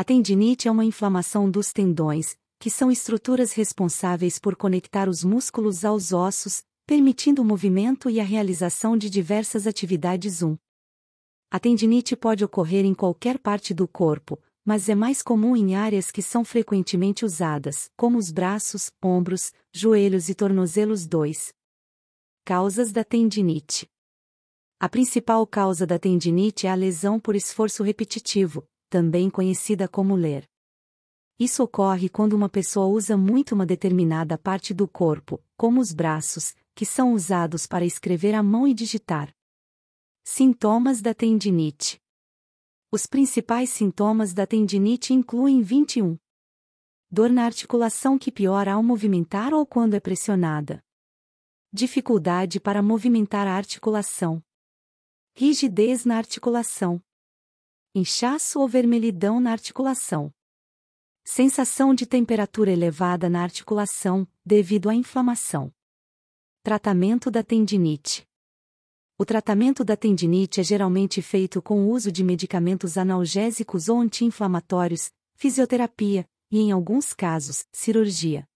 A tendinite é uma inflamação dos tendões, que são estruturas responsáveis por conectar os músculos aos ossos, permitindo o movimento e a realização de diversas atividades. 1. A tendinite pode ocorrer em qualquer parte do corpo, mas é mais comum em áreas que são frequentemente usadas, como os braços, ombros, joelhos e tornozelos. 2. Causas da tendinite. A principal causa da tendinite é a lesão por esforço repetitivo, também conhecida como ler. Isso ocorre quando uma pessoa usa muito uma determinada parte do corpo, como os braços, que são usados para escrever à mão e digitar. Sintomas da tendinite. Os principais sintomas da tendinite incluem 21. Dor na articulação que piora ao movimentar ou quando é pressionada. Dificuldade para movimentar a articulação. Rigidez na articulação inchaço ou vermelhidão na articulação. Sensação de temperatura elevada na articulação, devido à inflamação. Tratamento da tendinite. O tratamento da tendinite é geralmente feito com o uso de medicamentos analgésicos ou anti-inflamatórios, fisioterapia e, em alguns casos, cirurgia.